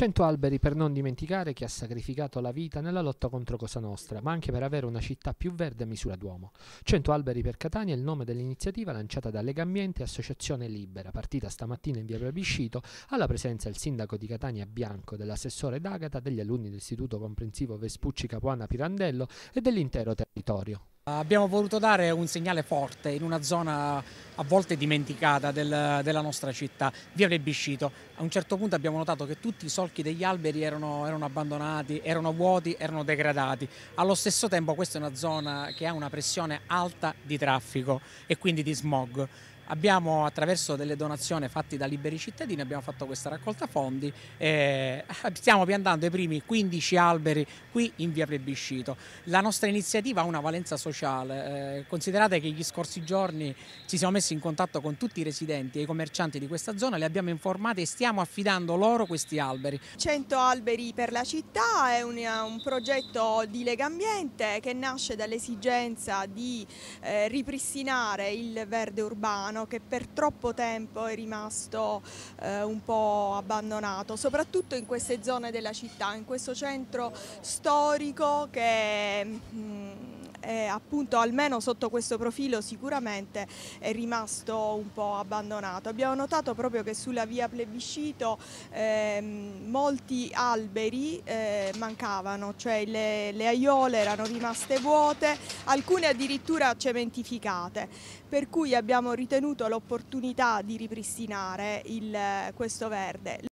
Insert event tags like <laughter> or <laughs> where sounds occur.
100 alberi per non dimenticare chi ha sacrificato la vita nella lotta contro Cosa Nostra, ma anche per avere una città più verde a misura d'uomo. 100 alberi per Catania è il nome dell'iniziativa lanciata da Lega Ambiente e Associazione Libera, partita stamattina in via Plebiscito, alla presenza del sindaco di Catania Bianco, dell'assessore D'Agata, degli alunni dell'Istituto Comprensivo Vespucci Capuana Pirandello e dell'intero territorio. Abbiamo voluto dare un segnale forte in una zona a volte dimenticata del, della nostra città, via Plebiscito. A un certo punto abbiamo notato che tutti i solchi degli alberi erano, erano abbandonati, erano vuoti, erano degradati. Allo stesso tempo questa è una zona che ha una pressione alta di traffico e quindi di smog. Abbiamo attraverso delle donazioni fatte da liberi cittadini abbiamo fatto questa raccolta fondi e eh, <laughs> stiamo piantando i primi 15 alberi qui in via Plebiscito. La nostra iniziativa ha una valenza sociale, eh, considerate che gli scorsi giorni ci siamo messi messo in contatto con tutti i residenti e i commercianti di questa zona, li abbiamo informati e stiamo affidando loro questi alberi. 100 alberi per la città è un, un progetto di Legambiente che nasce dall'esigenza di eh, ripristinare il verde urbano che per troppo tempo è rimasto eh, un po' abbandonato, soprattutto in queste zone della città, in questo centro storico che... Mh, mm, eh, appunto almeno sotto questo profilo sicuramente è rimasto un po' abbandonato. Abbiamo notato proprio che sulla via Plebiscito ehm, molti alberi eh, mancavano, cioè le, le aiole erano rimaste vuote, alcune addirittura cementificate, per cui abbiamo ritenuto l'opportunità di ripristinare il, eh, questo verde.